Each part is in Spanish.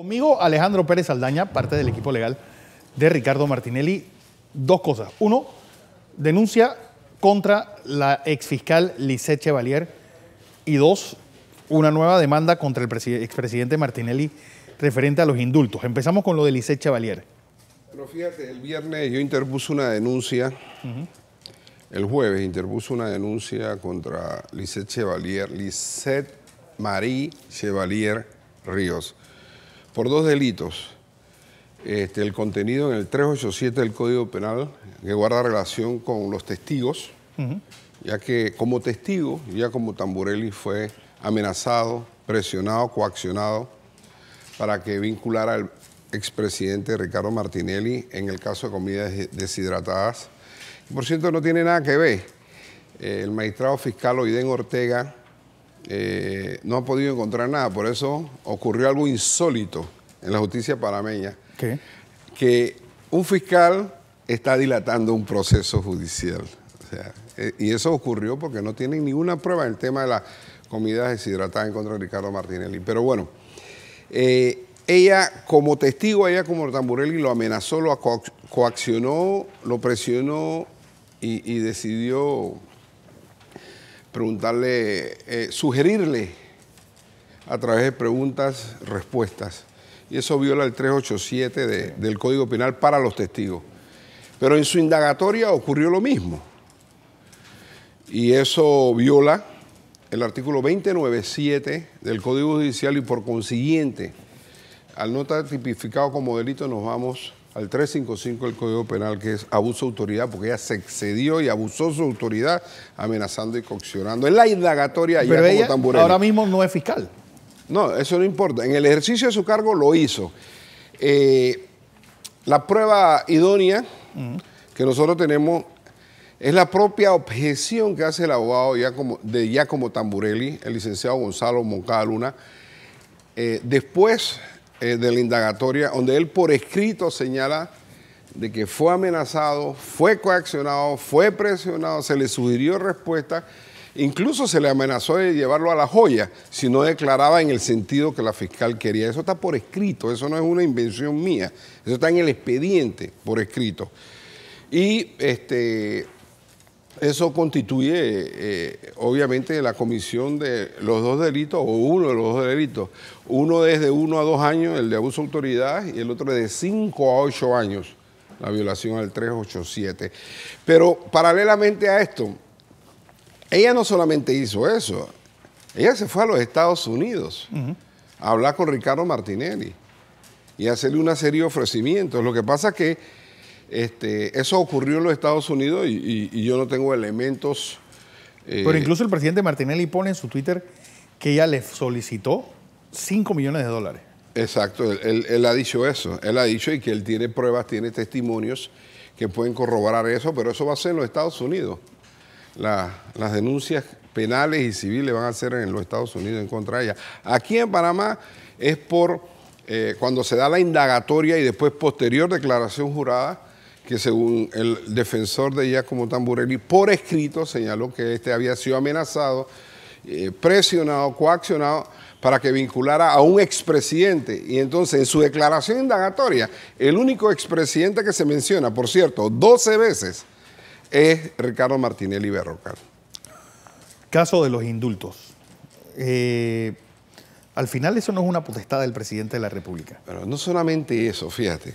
Conmigo Alejandro Pérez Aldaña, parte del equipo legal de Ricardo Martinelli. Dos cosas. Uno, denuncia contra la exfiscal Lisette Chevalier. Y dos, una nueva demanda contra el expresidente Martinelli referente a los indultos. Empezamos con lo de Lisette Chevalier. Pero fíjate, el viernes yo interpuso una denuncia, el jueves interpuso una denuncia contra Lisette Chevalier, Lisette Marie Chevalier Ríos por dos delitos. Este, el contenido en el 387 del Código Penal que guarda relación con los testigos, ya que como testigo, ya como Tamburelli fue amenazado, presionado, coaccionado para que vinculara al expresidente Ricardo Martinelli en el caso de comidas deshidratadas. Por cierto, no tiene nada que ver. Eh, el magistrado fiscal Oiden Ortega eh, no ha podido encontrar nada. Por eso ocurrió algo insólito en la justicia panameña. Que un fiscal está dilatando un proceso judicial. Eh, y eso ocurrió porque no tienen ninguna prueba en el tema de las comidas deshidratadas en contra de Ricardo Martinelli. Pero bueno, eh, ella como testigo, ella como Tamburelli lo amenazó, lo coaccionó, lo presionó y decidió preguntarle, eh, sugerirle a través de preguntas, respuestas. Y eso viola el 387 del Código Penal para los testigos. Pero en su indagatoria ocurrió lo mismo. Y eso viola el artículo 297 del Código Judicial y por consiguiente, al no estar tipificado como delito, nos vamos el 355 del Código Penal, que es abuso de autoridad, porque ella se excedió y abusó su autoridad amenazando y coccionando. Es la indagatoria y como Tamburelli. Ahora mismo no es fiscal. No, eso no importa. En el ejercicio de su cargo lo hizo. Eh, la prueba idónea que nosotros tenemos es la propia objeción que hace el abogado ya de Giacomo Tamburelli, el licenciado Gonzalo Moncada Luna. Eh, después eh, de la indagatoria, donde él por escrito señala de que fue amenazado, fue coaccionado, fue presionado, se le sugirió respuesta, incluso se le amenazó de llevarlo a la joya si no declaraba en el sentido que la fiscal quería. Eso está por escrito, eso no es una invención mía, eso está en el expediente por escrito. Y este, eso constituye, eh, obviamente, la comisión de los dos delitos o uno de los dos delitos. Uno es de uno a dos años, el de abuso de autoridad, y el otro es de cinco a ocho años, la violación al 387. Pero paralelamente a esto, ella no solamente hizo eso, ella se fue a los Estados Unidos a hablar con Ricardo Martinelli y hacerle una serie de ofrecimientos. Lo que pasa es que este, eso ocurrió en los Estados Unidos y, yo no tengo elementos. Eh, pero incluso el presidente Martinelli pone en su Twitter que ella le solicitó 5 millones de dólares. Exacto, él, ha dicho eso. Él ha dicho y que él tiene pruebas, tiene testimonios que pueden corroborar eso, pero eso va a ser en los Estados Unidos. las denuncias penales y civiles van a ser en los Estados Unidos en contra de ella. Aquí en Panamá es por eh, cuando se da la indagatoria y después posterior declaración jurada que según el defensor de Giacomo Tamburelli, por escrito señaló que este había sido amenazado, eh, presionado, coaccionado para que vinculara a un expresidente. Y entonces, en su declaración indagatoria, el único expresidente que se menciona, por cierto, 12 veces, es Ricardo Martinelli Berrocal. Caso de los indultos. Eh, al final eso no es una potestad del presidente de la República. Pero no solamente eso, fíjate.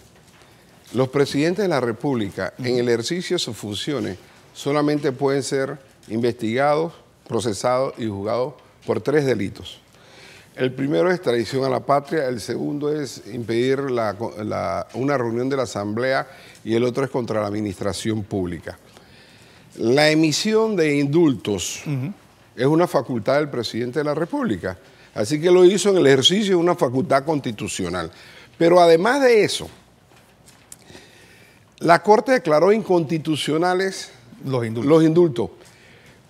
Los presidentes de la República, en el ejercicio de sus funciones, solamente pueden ser investigados, procesados y juzgados por tres delitos. El primero es traición a la patria, el segundo es impedir una reunión de la Asamblea y el otro es contra la administración pública. La emisión de indultos es una facultad del presidente de la República, así que lo hizo en el ejercicio de una facultad constitucional. Pero además de eso, la Corte declaró inconstitucionales los indultos. los indultos.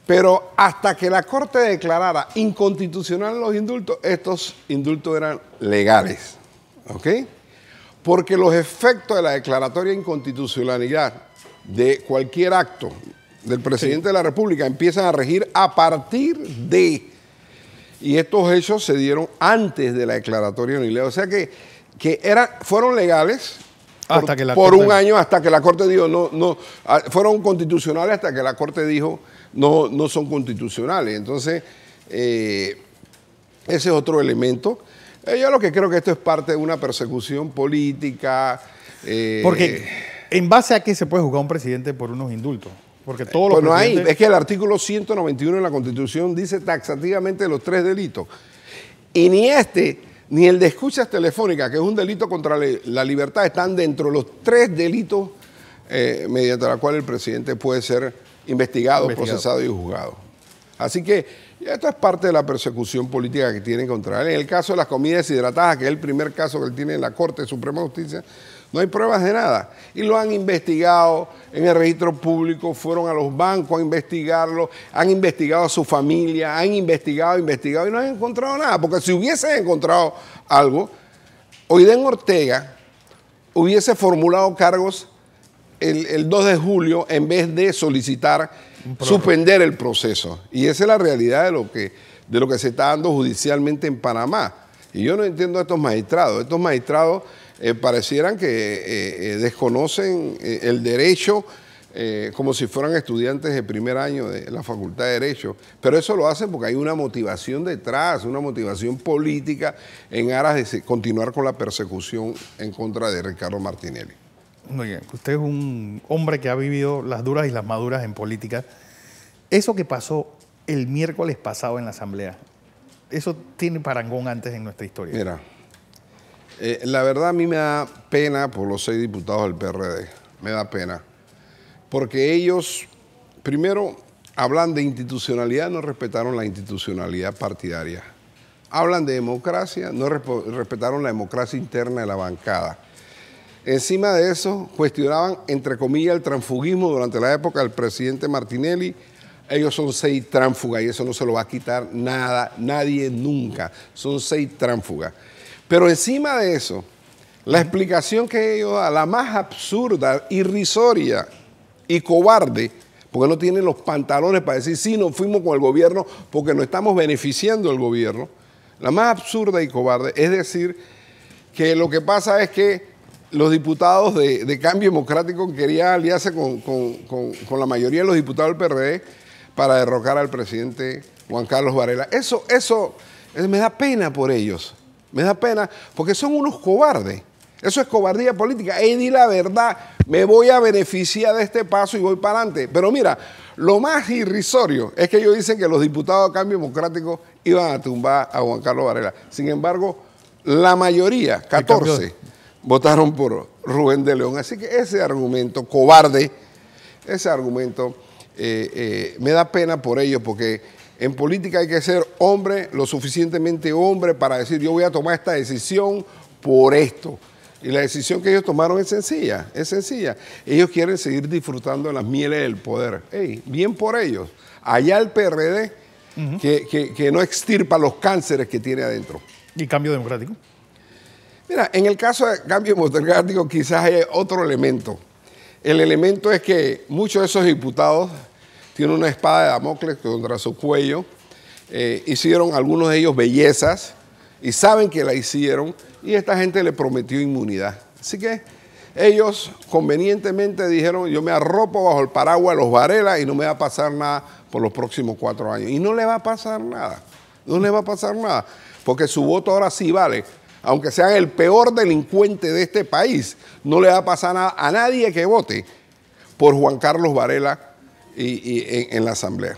Pero hasta que la Corte declarara inconstitucional los indultos, estos indultos eran legales. ¿Ok? Porque los efectos de la declaratoria inconstitucionalidad de cualquier acto del presidente de la República empiezan a regir a partir de. Y estos hechos se dieron antes de la declaratoria de O sea que, que fueron legales, por, un año hasta que la Corte dijo, no, no, fueron constitucionales hasta que la Corte dijo, no, no son constitucionales. Entonces, eh, ese es otro elemento. Eh, yo lo que creo que esto es parte de una persecución política. Eh, Porque, ¿en base a qué se puede juzgar un presidente por unos indultos? Porque todos los hay, es que el artículo 191 de la Constitución dice taxativamente los tres delitos. Y ni este ni el de escuchas telefónicas, que es un delito contra la libertad, están dentro de los tres delitos eh, mediante los cuales el presidente puede ser investigado, investigado, procesado y juzgado. Así que esto es parte de la persecución política que tienen contra él. En el caso de las comidas deshidratadas, que es el primer caso que él tiene en la Corte Suprema de Justicia, no hay pruebas de nada. Y lo han investigado en el registro público, fueron a los bancos a investigarlo, han investigado a su familia, han investigado, investigado y no han encontrado nada. Porque si hubiesen encontrado algo, Oiden Ortega hubiese formulado cargos el 2 de julio en vez de solicitar suspender el proceso. Y esa es la realidad de lo que, de lo que se está dando judicialmente en Panamá. Y yo no entiendo a estos magistrados. Estos magistrados eh, parecieran que eh, eh, desconocen el derecho como si fueran estudiantes de primer año de la Facultad de Derecho. Pero eso lo hacen porque hay una motivación detrás, una motivación política en aras de continuar con la persecución en contra de Ricardo Martinelli bien. usted es un hombre que ha vivido las duras y las maduras en política. Eso que pasó el miércoles pasado en la Asamblea, eso tiene parangón antes en nuestra historia. Mira, eh, la verdad a mí me da pena por los seis diputados del PRD, me da pena, porque ellos, primero, hablan de institucionalidad, no respetaron la institucionalidad partidaria. Hablan de democracia, no respetaron la democracia interna de la bancada Encima de eso, cuestionaban, entre comillas, el transfugismo durante la época del presidente Martinelli. Ellos son seis tránfugas y eso no se lo va a quitar nada, nadie nunca. Son seis tránfugas. Pero encima de eso, la explicación que ellos dan, la más absurda, irrisoria y cobarde, porque no tienen los pantalones para decir, sí, nos fuimos con el gobierno porque no estamos beneficiando al gobierno. La más absurda y cobarde es decir que lo que pasa es que los diputados de, Cambio Democrático querían aliarse con, la mayoría de los diputados del PRD para derrocar al presidente Juan Carlos Varela. Eso, eso, eh, me da pena por ellos. Me da pena porque son unos cobardes. Eso es cobardía política. Y ni la verdad, me voy a beneficiar de este paso y voy para adelante. Pero mira, lo más irrisorio es que ellos dicen que los diputados de Cambio Democrático iban a tumbar a Juan Carlos Varela. Sin embargo, la mayoría, 14, votaron por Rubén de León. Así que ese argumento cobarde, ese argumento eh, eh, me da pena por ellos porque en política hay que ser hombre, lo suficientemente hombre para decir yo voy a tomar esta decisión por esto. Y la decisión que ellos tomaron es sencilla, es sencilla. Ellos quieren seguir disfrutando de las mieles del poder. Hey, bien por ellos. Allá el PRD que no extirpa los cánceres que tiene adentro. ¿Y cambio democrático? Mira, en el caso de cambio democrático quizás hay otro elemento. El elemento es que muchos de esos diputados tienen una espada de Damocles contra su cuello, eh, hicieron algunos de ellos bellezas y saben que la hicieron y esta gente le prometió inmunidad. Así que ellos convenientemente dijeron, yo me arropo bajo el paraguas de los Varela y no me va a pasar nada por los próximos cuatro años. Y no le va a pasar nada, no le va a pasar nada, porque su voto ahora sí vale aunque sean el peor delincuente de este país, no le va a pasar a, a nadie que vote por Juan Carlos Varela y, en la Asamblea.